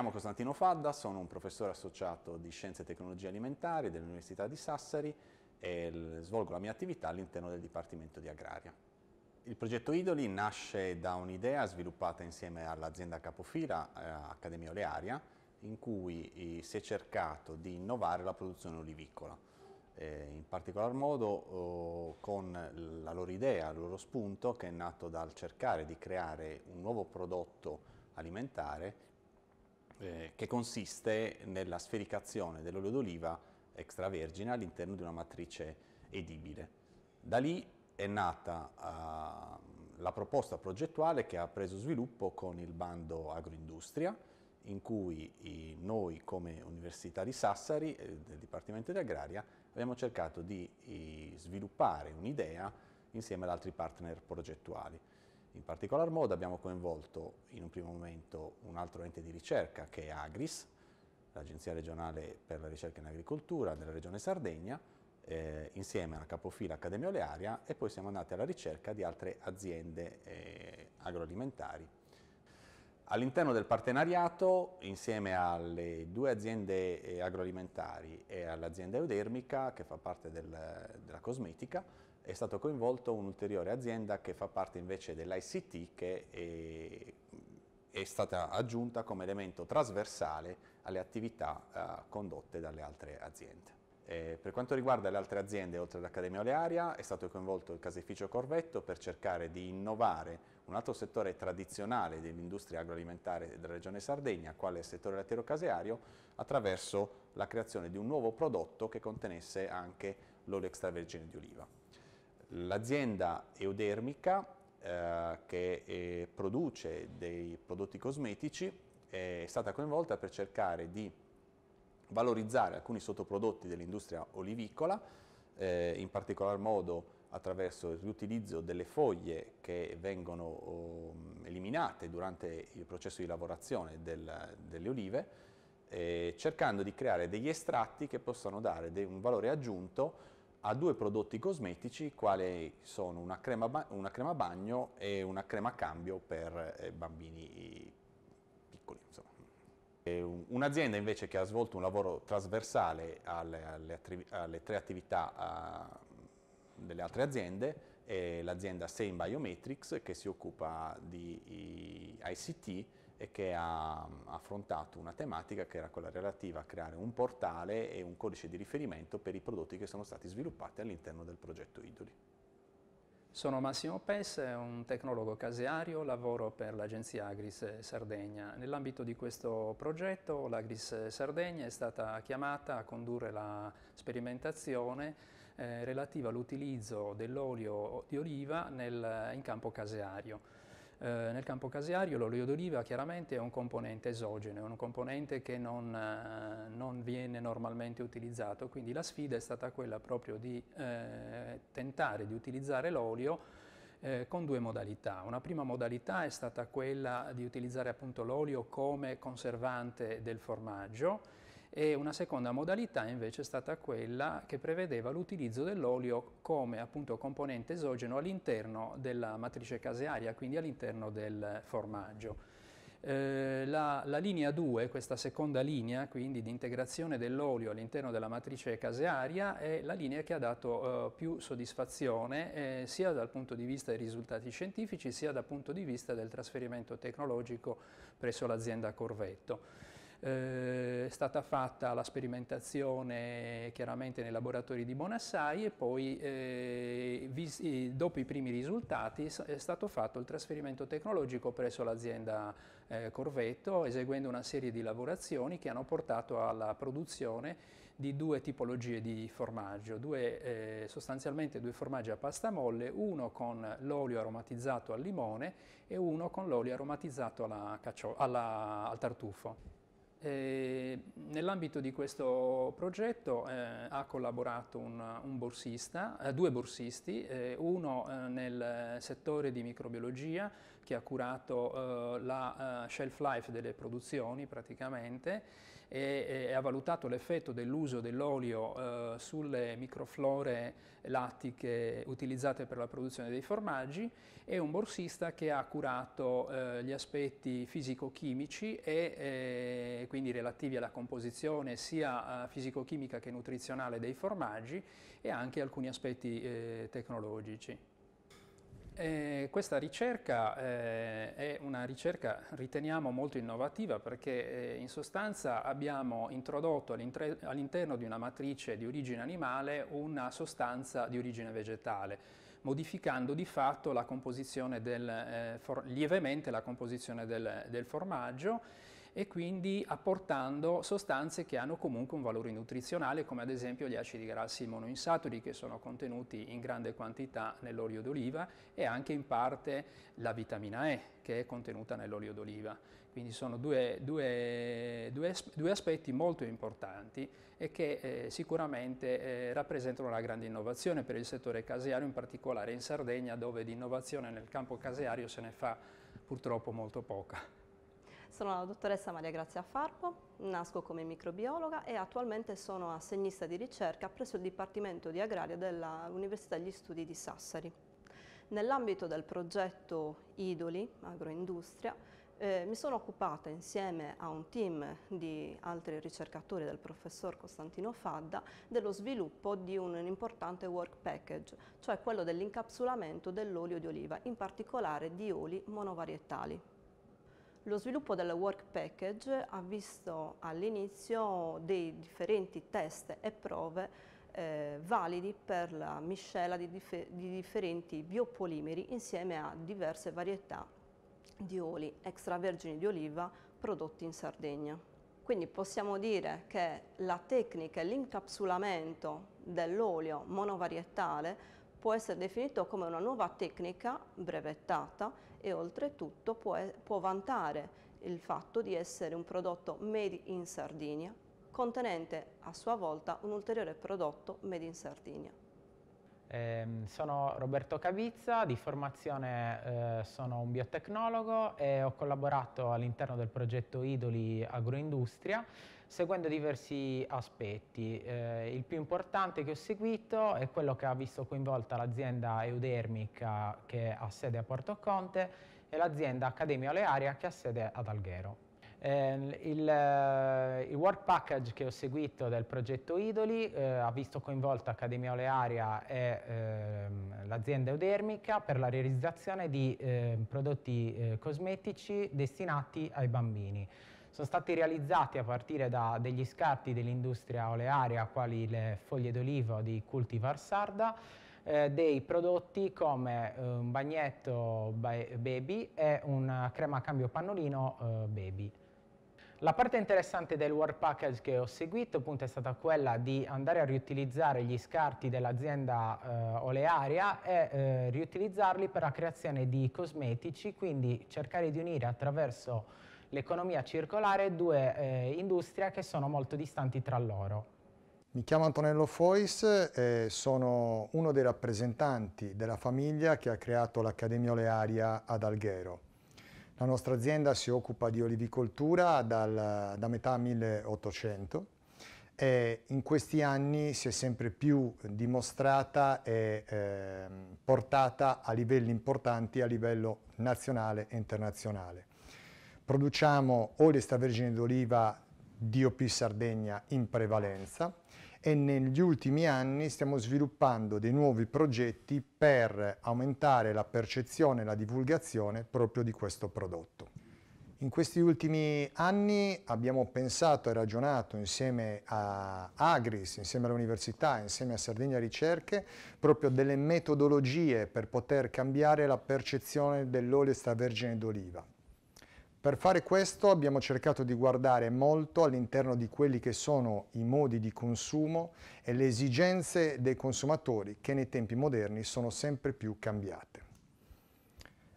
chiamo Costantino Fadda, sono un professore associato di Scienze e Tecnologie Alimentari dell'Università di Sassari e svolgo la mia attività all'interno del Dipartimento di Agraria. Il progetto Idoli nasce da un'idea sviluppata insieme all'azienda capofila eh, Accademia Olearia in cui eh, si è cercato di innovare la produzione olivicola. Eh, in particolar modo oh, con la loro idea, il loro spunto che è nato dal cercare di creare un nuovo prodotto alimentare eh, che consiste nella sfericazione dell'olio d'oliva extravergine all'interno di una matrice edibile. Da lì è nata eh, la proposta progettuale che ha preso sviluppo con il bando agroindustria, in cui noi come Università di Sassari, eh, del Dipartimento di Agraria, abbiamo cercato di sviluppare un'idea insieme ad altri partner progettuali. In particolar modo abbiamo coinvolto in un primo momento un altro ente di ricerca che è Agris, l'Agenzia regionale per la ricerca in agricoltura della regione Sardegna, eh, insieme alla capofila Accademia Olearia e poi siamo andati alla ricerca di altre aziende eh, agroalimentari. All'interno del partenariato, insieme alle due aziende eh, agroalimentari e all'azienda eudermica, che fa parte del, della cosmetica, è stato coinvolto un'ulteriore azienda che fa parte invece dell'ICT che è, è, stata aggiunta come elemento trasversale alle attività eh, condotte dalle altre aziende. E eh, per quanto riguarda le altre aziende, oltre all'Accademia Olearia, è stato coinvolto il caseificio Corvetto per cercare di innovare un altro settore tradizionale dell'industria agroalimentare della regione Sardegna, quale è il settore latero caseario attraverso la creazione di un nuovo prodotto che contenesse anche l'olio extravergine di oliva. L'azienda eudermica eh, che eh, produce dei prodotti cosmetici è stata coinvolta per cercare di valorizzare alcuni sottoprodotti dell'industria olivicola, eh, in particolar modo attraverso il riutilizzo delle foglie che vengono oh, eliminate durante il processo di lavorazione del, delle olive, eh, cercando di creare degli estratti che possano dare un valore aggiunto ha due prodotti cosmetici quali sono una crema, una crema bagno e una crema cambio per eh, bambini eh, piccoli. Un'azienda invece che ha svolto un lavoro trasversale alle, alle, alle tre attività ah, delle altre aziende è l'azienda Same Biometrics che si occupa di ICT e che ha affrontato una tematica che era quella relativa a creare un portale e un codice di riferimento per i prodotti che sono stati sviluppati all'interno del progetto Idoli. Sono Massimo Pes, un tecnologo caseario, lavoro per l'agenzia Agris Sardegna. Nell'ambito di questo progetto l'Agris Sardegna è stata chiamata a condurre la sperimentazione eh, relativa all'utilizzo dell'olio di oliva nel, in campo caseario. Eh, nel campo caseario l'olio d'oliva chiaramente è un componente esogeno, è un componente che non, eh, non, viene normalmente utilizzato, quindi la sfida è stata quella proprio di eh, tentare di utilizzare l'olio eh, con due modalità. Una prima modalità è stata quella di utilizzare l'olio come conservante del formaggio e una seconda modalità invece è stata quella che prevedeva l'utilizzo dell'olio come appunto componente esogeno all'interno della matrice casearia, quindi all'interno del formaggio. Eh, la, la, linea 2, questa seconda linea quindi di integrazione dell'olio all'interno della matrice casearia è la linea che ha dato eh, più soddisfazione eh, sia dal punto di vista dei risultati scientifici sia dal punto di vista del trasferimento tecnologico presso l'azienda Corvetto eh, è stata fatta la sperimentazione chiaramente nei laboratori di Bonassai e poi eh, visi, eh, dopo i primi risultati è stato fatto il trasferimento tecnologico presso l'azienda eh, Corvetto eseguendo una serie di lavorazioni che hanno portato alla produzione di due tipologie di formaggio, due, eh, sostanzialmente due formaggi a pasta molle, uno con l'olio aromatizzato al limone e uno con l'olio aromatizzato alla, alla, al tartufo. Eh, nell'ambito di questo progetto eh, ha collaborato un, un borsista, eh, due borsisti, eh, uno eh, nel settore di microbiologia che ha curato eh, la shelf life delle produzioni praticamente e, e ha valutato l'effetto dell'uso dell'olio eh, sulle microflore lattiche utilizzate per la produzione dei formaggi e un borsista che ha curato eh, gli aspetti fisico-chimici e eh, quindi relativi alla composizione sia eh, fisico-chimica che nutrizionale dei formaggi e anche alcuni aspetti eh, tecnologici. Eh, questa ricerca eh, è una ricerca, riteniamo, molto innovativa perché eh, in sostanza abbiamo introdotto all'interno di una matrice di origine animale una sostanza di origine vegetale, modificando di fatto la del, eh, lievemente la composizione del, del formaggio e quindi apportando sostanze che hanno comunque un valore nutrizionale come ad esempio gli acidi grassi monoinsaturi che sono contenuti in grande quantità nell'olio d'oliva e anche in parte la vitamina E che è contenuta nell'olio d'oliva. Quindi sono due, due, due, due, aspetti molto importanti e che eh, sicuramente eh, rappresentano una grande innovazione per il settore caseario, in particolare in Sardegna dove di innovazione nel campo caseario se ne fa purtroppo molto poca. Sono la dottoressa Maria Grazia Farpo, nasco come microbiologa e attualmente sono assegnista di ricerca presso il Dipartimento di Agraria dell'Università degli Studi di Sassari. Nell'ambito del progetto Idoli, agroindustria, eh, mi sono occupata insieme a un team di altri ricercatori del professor Costantino Fadda dello sviluppo di un, un importante work package, cioè quello dell'incapsulamento dell'olio di oliva, in particolare di oli monovarietali. Lo sviluppo del work package ha visto all'inizio dei differenti test e prove eh, validi per la miscela di, dif di differenti biopolimeri insieme a diverse varietà di oli extravergini di oliva prodotti in Sardegna. Quindi possiamo dire che la tecnica e l'incapsulamento dell'olio monovarietale può essere definito come una nuova tecnica brevettata e oltretutto può, può vantare il fatto di essere un prodotto made in Sardinia contenente a sua volta un ulteriore prodotto made in Sardinia. Eh, sono Roberto Cavizza, di formazione eh, sono un biotecnologo e ho collaborato all'interno del progetto Idoli Agroindustria seguendo diversi aspetti. Eh, il più importante che ho seguito è quello che ha visto coinvolta l'azienda Eudermica che ha sede a Porto Conte e l'azienda Accademia Olearia che ha sede ad Alghero. Eh, il, eh, il, work package che ho seguito del progetto Idoli eh, ha visto coinvolta Accademia Olearia e ehm, l'azienda Eudermica per la realizzazione di ehm, prodotti eh, cosmetici destinati ai bambini sono stati realizzati a partire da degli scarti dell'industria olearia, quali le foglie d'oliva di Cultivar Sarda, eh, dei prodotti come eh, un bagnetto baby e una crema a cambio pannolino eh, baby. La parte interessante del work Package che ho seguito appunto, è stata quella di andare a riutilizzare gli scarti dell'azienda eh, olearia e eh, riutilizzarli per la creazione di cosmetici, quindi cercare di unire attraverso l'economia circolare, due eh, industrie che sono molto distanti tra loro. Mi chiamo Antonello Fois, eh, sono uno dei rappresentanti della famiglia che ha creato l'Accademia Olearia ad Alghero. La nostra azienda si occupa di olivicoltura dal, da metà 1800 e in questi anni si è sempre più dimostrata e eh, portata a livelli importanti a livello nazionale e internazionale produciamo olio extravergine d'oliva DOP Sardegna in prevalenza e negli ultimi anni stiamo sviluppando dei nuovi progetti per aumentare la percezione e la divulgazione proprio di questo prodotto. In questi ultimi anni abbiamo pensato e ragionato insieme a Agris, insieme all'università, insieme a Sardegna Ricerche, proprio delle metodologie per poter cambiare la percezione dell'olio extravergine d'oliva. Per fare questo abbiamo cercato di guardare molto all'interno di quelli che sono i modi di consumo e le esigenze dei consumatori che nei tempi moderni sono sempre più cambiate.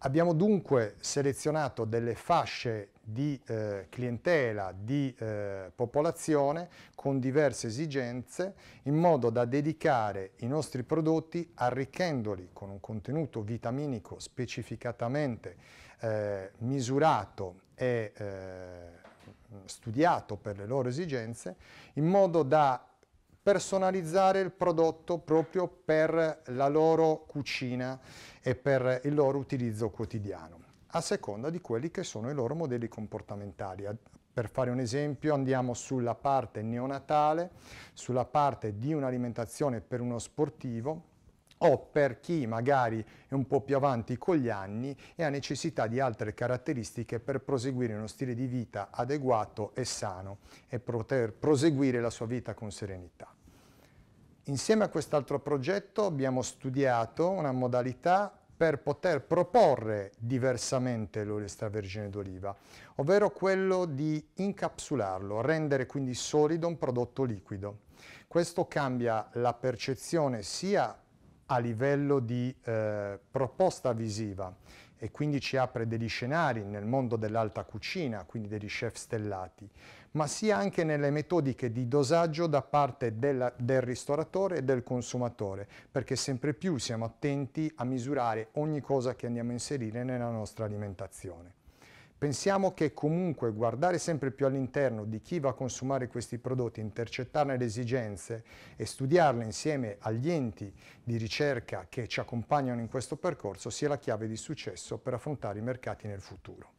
Abbiamo dunque selezionato delle fasce di eh, clientela, di eh, popolazione con diverse esigenze in modo da dedicare i nostri prodotti arricchendoli con un contenuto vitaminico specificatamente eh, misurato e eh, studiato per le loro esigenze, in modo da personalizzare il prodotto proprio per la loro cucina e per il loro utilizzo quotidiano, a seconda di quelli che sono i loro modelli comportamentali. Per fare un esempio andiamo sulla parte neonatale, sulla parte di un'alimentazione per uno sportivo, o per chi magari è un po' più avanti con gli anni e ha necessità di altre caratteristiche per proseguire uno stile di vita adeguato e sano e poter proseguire la sua vita con serenità. Insieme a quest'altro progetto abbiamo studiato una modalità per poter proporre diversamente l'olio extravergine d'oliva, ovvero quello di incapsularlo, rendere quindi solido un prodotto liquido. Questo cambia la percezione sia a livello di eh, proposta visiva e quindi ci apre degli scenari nel mondo dell'alta cucina, quindi degli chef stellati, ma sia anche nelle metodiche di dosaggio da parte della, del ristoratore e del consumatore, perché sempre più siamo attenti a misurare ogni cosa che andiamo a inserire nella nostra alimentazione. Pensiamo che comunque guardare sempre più all'interno di chi va a consumare questi prodotti, intercettarne le esigenze e studiarle insieme agli enti di ricerca che ci accompagnano in questo percorso sia la chiave di successo per affrontare i mercati nel futuro.